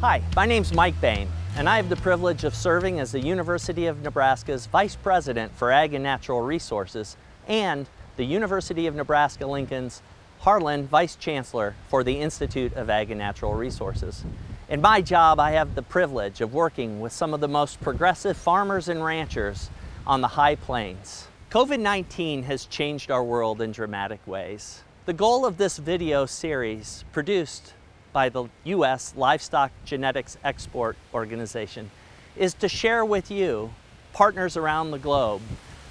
Hi, my name's Mike Bain, and I have the privilege of serving as the University of Nebraska's Vice President for Ag and Natural Resources and the University of Nebraska-Lincoln's Harlan Vice Chancellor for the Institute of Ag and Natural Resources. In my job, I have the privilege of working with some of the most progressive farmers and ranchers on the high plains. COVID-19 has changed our world in dramatic ways. The goal of this video series produced by the U.S. Livestock Genetics Export Organization is to share with you, partners around the globe,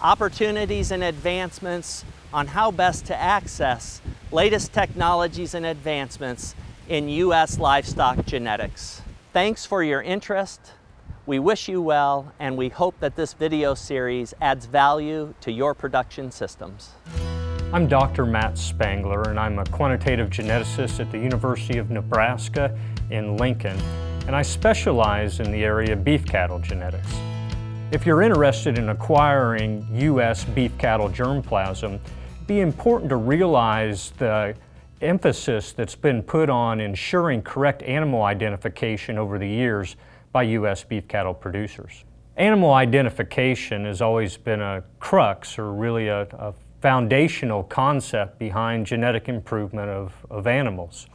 opportunities and advancements on how best to access latest technologies and advancements in U.S. livestock genetics. Thanks for your interest. We wish you well, and we hope that this video series adds value to your production systems. I'm Dr. Matt Spangler and I'm a quantitative geneticist at the University of Nebraska in Lincoln and I specialize in the area of beef cattle genetics. If you're interested in acquiring U.S. beef cattle germplasm, it'd be important to realize the emphasis that's been put on ensuring correct animal identification over the years by U.S. beef cattle producers. Animal identification has always been a crux or really a, a foundational concept behind genetic improvement of, of animals.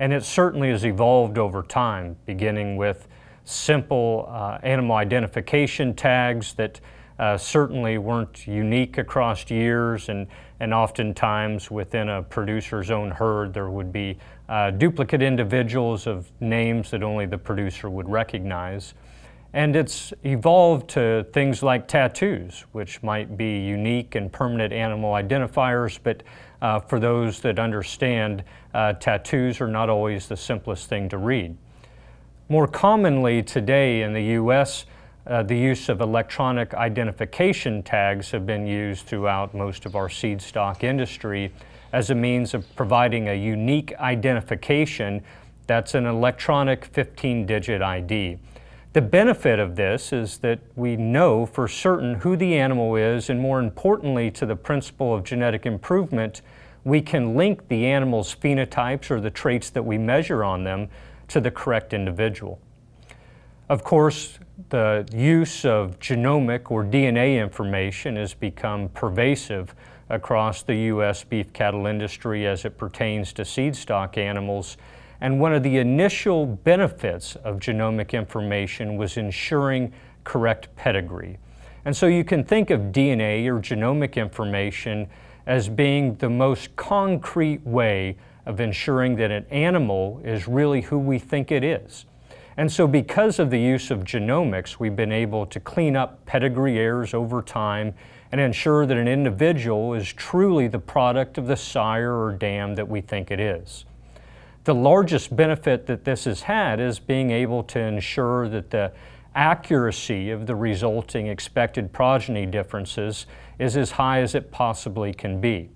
And it certainly has evolved over time, beginning with simple uh, animal identification tags that uh, certainly weren't unique across years and, and oftentimes within a producer's own herd there would be uh, duplicate individuals of names that only the producer would recognize. And it's evolved to things like tattoos, which might be unique and permanent animal identifiers, but uh, for those that understand, uh, tattoos are not always the simplest thing to read. More commonly today in the U.S., uh, the use of electronic identification tags have been used throughout most of our seed stock industry as a means of providing a unique identification that's an electronic 15-digit ID. The benefit of this is that we know for certain who the animal is, and more importantly to the principle of genetic improvement, we can link the animal's phenotypes or the traits that we measure on them to the correct individual. Of course, the use of genomic or DNA information has become pervasive across the U.S. beef cattle industry as it pertains to seed stock animals and one of the initial benefits of genomic information was ensuring correct pedigree. And so you can think of DNA or genomic information as being the most concrete way of ensuring that an animal is really who we think it is. And so because of the use of genomics, we've been able to clean up pedigree errors over time and ensure that an individual is truly the product of the sire or dam that we think it is the largest benefit that this has had is being able to ensure that the accuracy of the resulting expected progeny differences is as high as it possibly can be.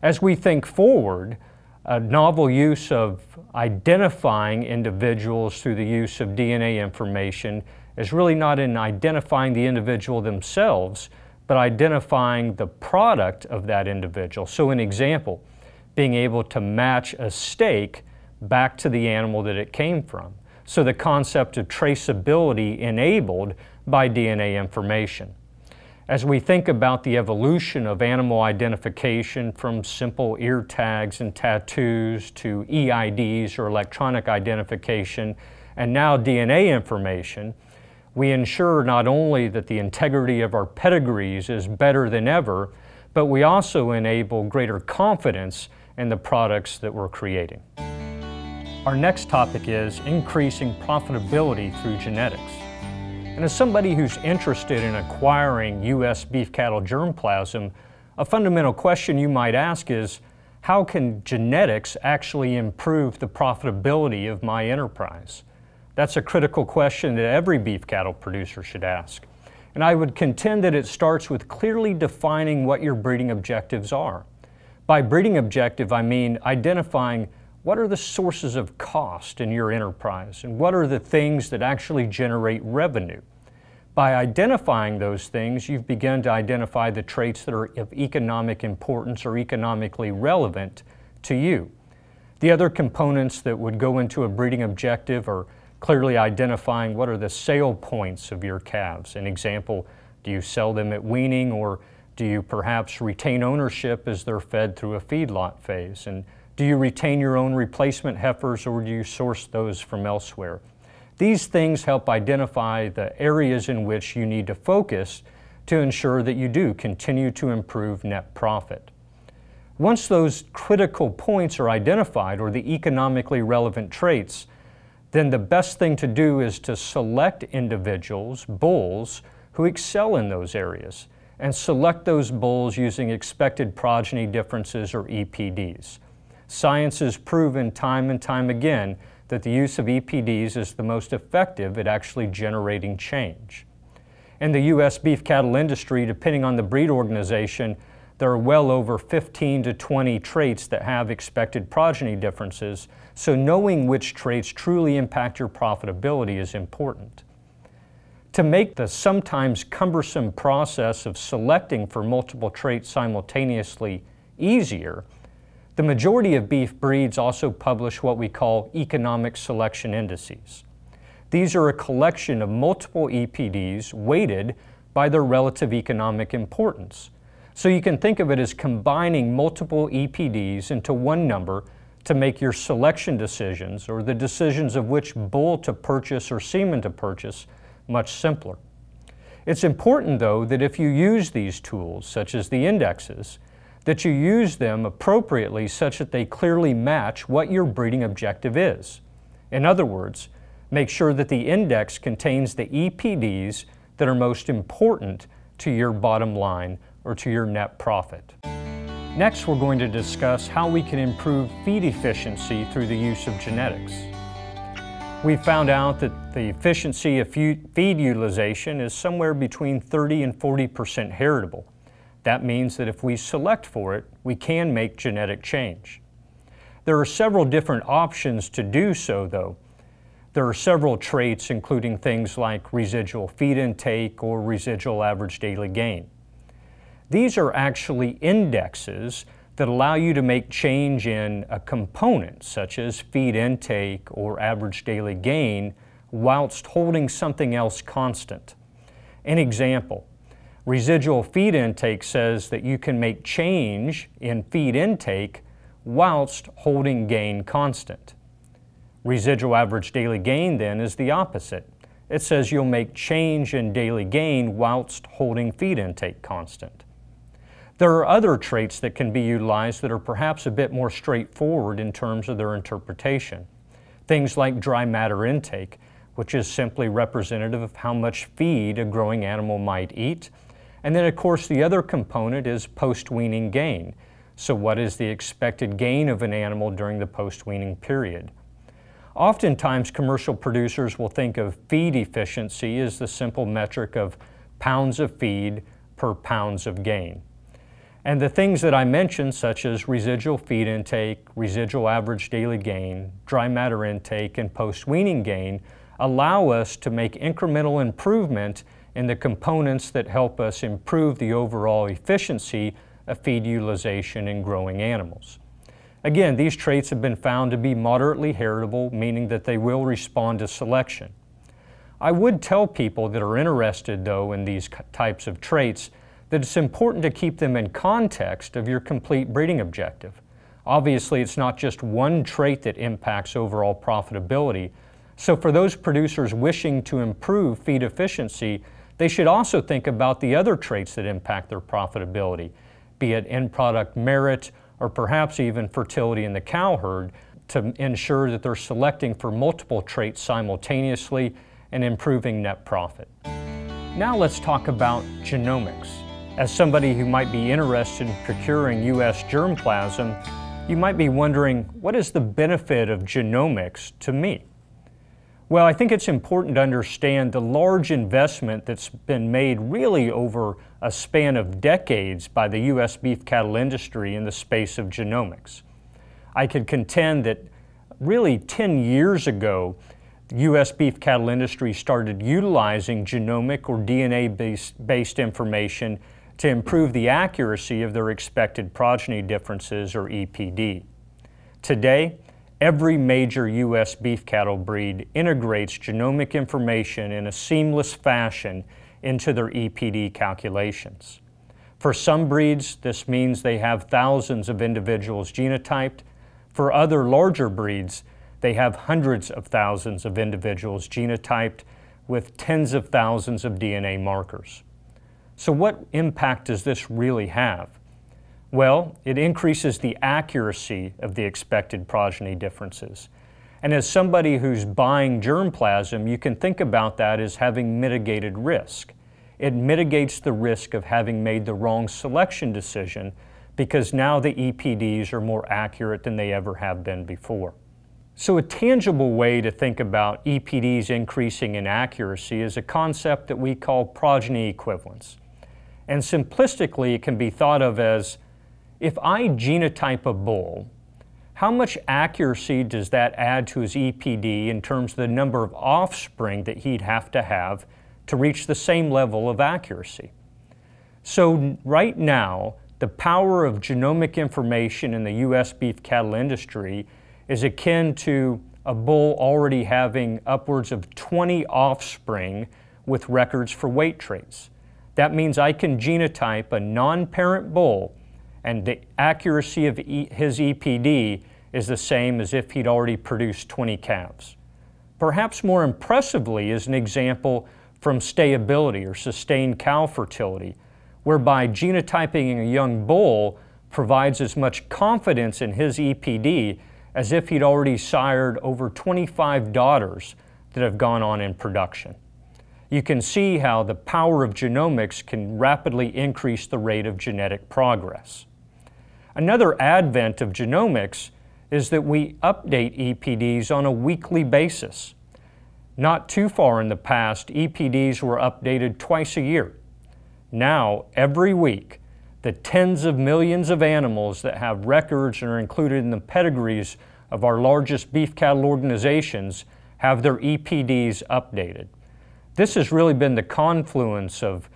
As we think forward, a novel use of identifying individuals through the use of DNA information is really not in identifying the individual themselves, but identifying the product of that individual. So an example, being able to match a stake back to the animal that it came from. So the concept of traceability enabled by DNA information. As we think about the evolution of animal identification from simple ear tags and tattoos to EIDs or electronic identification and now DNA information, we ensure not only that the integrity of our pedigrees is better than ever, but we also enable greater confidence and the products that we're creating. Our next topic is increasing profitability through genetics. And as somebody who's interested in acquiring U.S. beef cattle germplasm, a fundamental question you might ask is, how can genetics actually improve the profitability of my enterprise? That's a critical question that every beef cattle producer should ask. And I would contend that it starts with clearly defining what your breeding objectives are. By breeding objective, I mean identifying what are the sources of cost in your enterprise and what are the things that actually generate revenue. By identifying those things, you've begun to identify the traits that are of economic importance or economically relevant to you. The other components that would go into a breeding objective are clearly identifying what are the sale points of your calves. An example, do you sell them at weaning or do you perhaps retain ownership as they're fed through a feedlot phase? And do you retain your own replacement heifers or do you source those from elsewhere? These things help identify the areas in which you need to focus to ensure that you do continue to improve net profit. Once those critical points are identified or the economically relevant traits, then the best thing to do is to select individuals, bulls, who excel in those areas and select those bulls using expected progeny differences or EPDs. Science has proven time and time again that the use of EPDs is the most effective at actually generating change. In the U.S. beef cattle industry, depending on the breed organization, there are well over 15 to 20 traits that have expected progeny differences, so knowing which traits truly impact your profitability is important. To make the sometimes cumbersome process of selecting for multiple traits simultaneously easier, the majority of beef breeds also publish what we call economic selection indices. These are a collection of multiple EPDs weighted by their relative economic importance. So you can think of it as combining multiple EPDs into one number to make your selection decisions or the decisions of which bull to purchase or semen to purchase much simpler. It's important, though, that if you use these tools, such as the indexes, that you use them appropriately such that they clearly match what your breeding objective is. In other words, make sure that the index contains the EPDs that are most important to your bottom line or to your net profit. Next, we're going to discuss how we can improve feed efficiency through the use of genetics. We found out that the efficiency of feed utilization is somewhere between 30 and 40% heritable. That means that if we select for it, we can make genetic change. There are several different options to do so, though. There are several traits, including things like residual feed intake or residual average daily gain. These are actually indexes that allow you to make change in a component, such as feed intake or average daily gain, whilst holding something else constant. An example, residual feed intake says that you can make change in feed intake whilst holding gain constant. Residual average daily gain then is the opposite. It says you'll make change in daily gain whilst holding feed intake constant. There are other traits that can be utilized that are perhaps a bit more straightforward in terms of their interpretation. Things like dry matter intake, which is simply representative of how much feed a growing animal might eat. And then, of course, the other component is post-weaning gain. So what is the expected gain of an animal during the post-weaning period? Oftentimes, commercial producers will think of feed efficiency as the simple metric of pounds of feed per pounds of gain. And the things that I mentioned, such as residual feed intake, residual average daily gain, dry matter intake, and post-weaning gain, allow us to make incremental improvement in the components that help us improve the overall efficiency of feed utilization in growing animals. Again, these traits have been found to be moderately heritable, meaning that they will respond to selection. I would tell people that are interested, though, in these types of traits that it's important to keep them in context of your complete breeding objective. Obviously, it's not just one trait that impacts overall profitability. So for those producers wishing to improve feed efficiency, they should also think about the other traits that impact their profitability, be it end product merit or perhaps even fertility in the cow herd to ensure that they're selecting for multiple traits simultaneously and improving net profit. Now let's talk about genomics. As somebody who might be interested in procuring U.S. germplasm, you might be wondering, what is the benefit of genomics to me? Well, I think it's important to understand the large investment that's been made really over a span of decades by the U.S. beef cattle industry in the space of genomics. I could contend that really 10 years ago, the U.S. beef cattle industry started utilizing genomic or DNA based, based information to improve the accuracy of their expected progeny differences or EPD. Today, every major U.S. beef cattle breed integrates genomic information in a seamless fashion into their EPD calculations. For some breeds, this means they have thousands of individuals genotyped. For other larger breeds, they have hundreds of thousands of individuals genotyped with tens of thousands of DNA markers. So what impact does this really have? Well, it increases the accuracy of the expected progeny differences. And as somebody who's buying germplasm, you can think about that as having mitigated risk. It mitigates the risk of having made the wrong selection decision because now the EPDs are more accurate than they ever have been before. So a tangible way to think about EPDs increasing in accuracy is a concept that we call progeny equivalence. And simplistically, it can be thought of as if I genotype a bull, how much accuracy does that add to his EPD in terms of the number of offspring that he'd have to have to reach the same level of accuracy? So, right now, the power of genomic information in the U.S. beef cattle industry is akin to a bull already having upwards of 20 offspring with records for weight traits. That means I can genotype a non-parent bull and the accuracy of e his EPD is the same as if he'd already produced 20 calves. Perhaps more impressively is an example from stayability or sustained cow fertility, whereby genotyping a young bull provides as much confidence in his EPD as if he'd already sired over 25 daughters that have gone on in production you can see how the power of genomics can rapidly increase the rate of genetic progress. Another advent of genomics is that we update EPDs on a weekly basis. Not too far in the past, EPDs were updated twice a year. Now, every week, the tens of millions of animals that have records and are included in the pedigrees of our largest beef cattle organizations have their EPDs updated this has really been the confluence of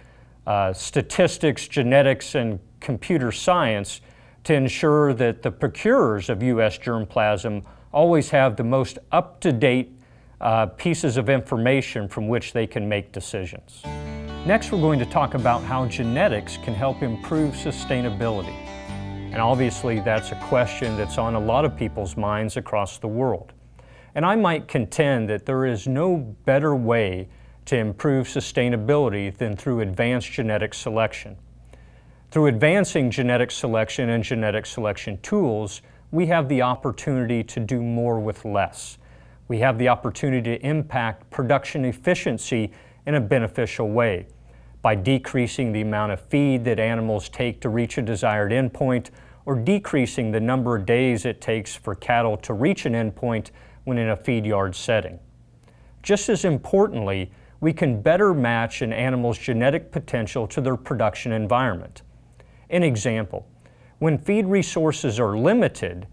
uh, statistics, genetics, and computer science to ensure that the procurers of U.S. germplasm always have the most up-to-date uh, pieces of information from which they can make decisions. Next, we're going to talk about how genetics can help improve sustainability. And obviously, that's a question that's on a lot of people's minds across the world. And I might contend that there is no better way to improve sustainability than through advanced genetic selection. Through advancing genetic selection and genetic selection tools, we have the opportunity to do more with less. We have the opportunity to impact production efficiency in a beneficial way by decreasing the amount of feed that animals take to reach a desired endpoint or decreasing the number of days it takes for cattle to reach an endpoint when in a feed yard setting. Just as importantly, we can better match an animal's genetic potential to their production environment. An example, when feed resources are limited,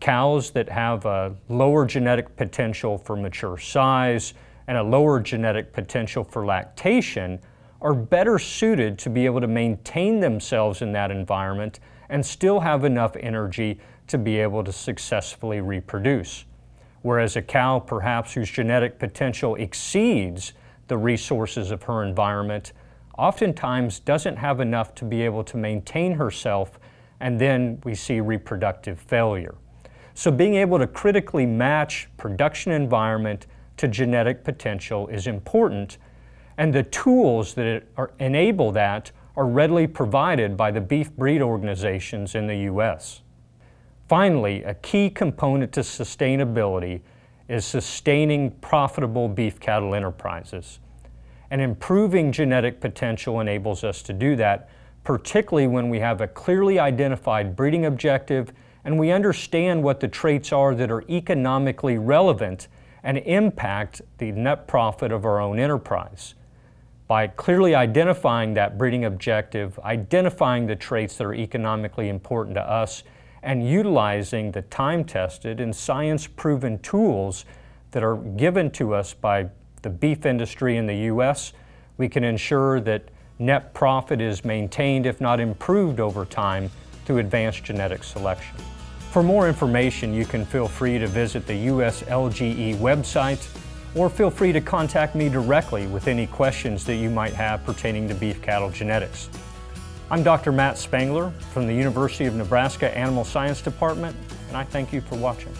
cows that have a lower genetic potential for mature size and a lower genetic potential for lactation are better suited to be able to maintain themselves in that environment and still have enough energy to be able to successfully reproduce. Whereas a cow perhaps whose genetic potential exceeds the resources of her environment, oftentimes doesn't have enough to be able to maintain herself, and then we see reproductive failure. So being able to critically match production environment to genetic potential is important, and the tools that are, enable that are readily provided by the beef breed organizations in the U.S. Finally, a key component to sustainability is sustaining profitable beef cattle enterprises. And improving genetic potential enables us to do that, particularly when we have a clearly identified breeding objective and we understand what the traits are that are economically relevant and impact the net profit of our own enterprise. By clearly identifying that breeding objective, identifying the traits that are economically important to us, and utilizing the time-tested and science-proven tools that are given to us by the beef industry in the U.S., we can ensure that net profit is maintained, if not improved over time, through advanced genetic selection. For more information, you can feel free to visit the U.S. LGE website or feel free to contact me directly with any questions that you might have pertaining to beef cattle genetics. I'm Dr. Matt Spangler from the University of Nebraska Animal Science Department, and I thank you for watching.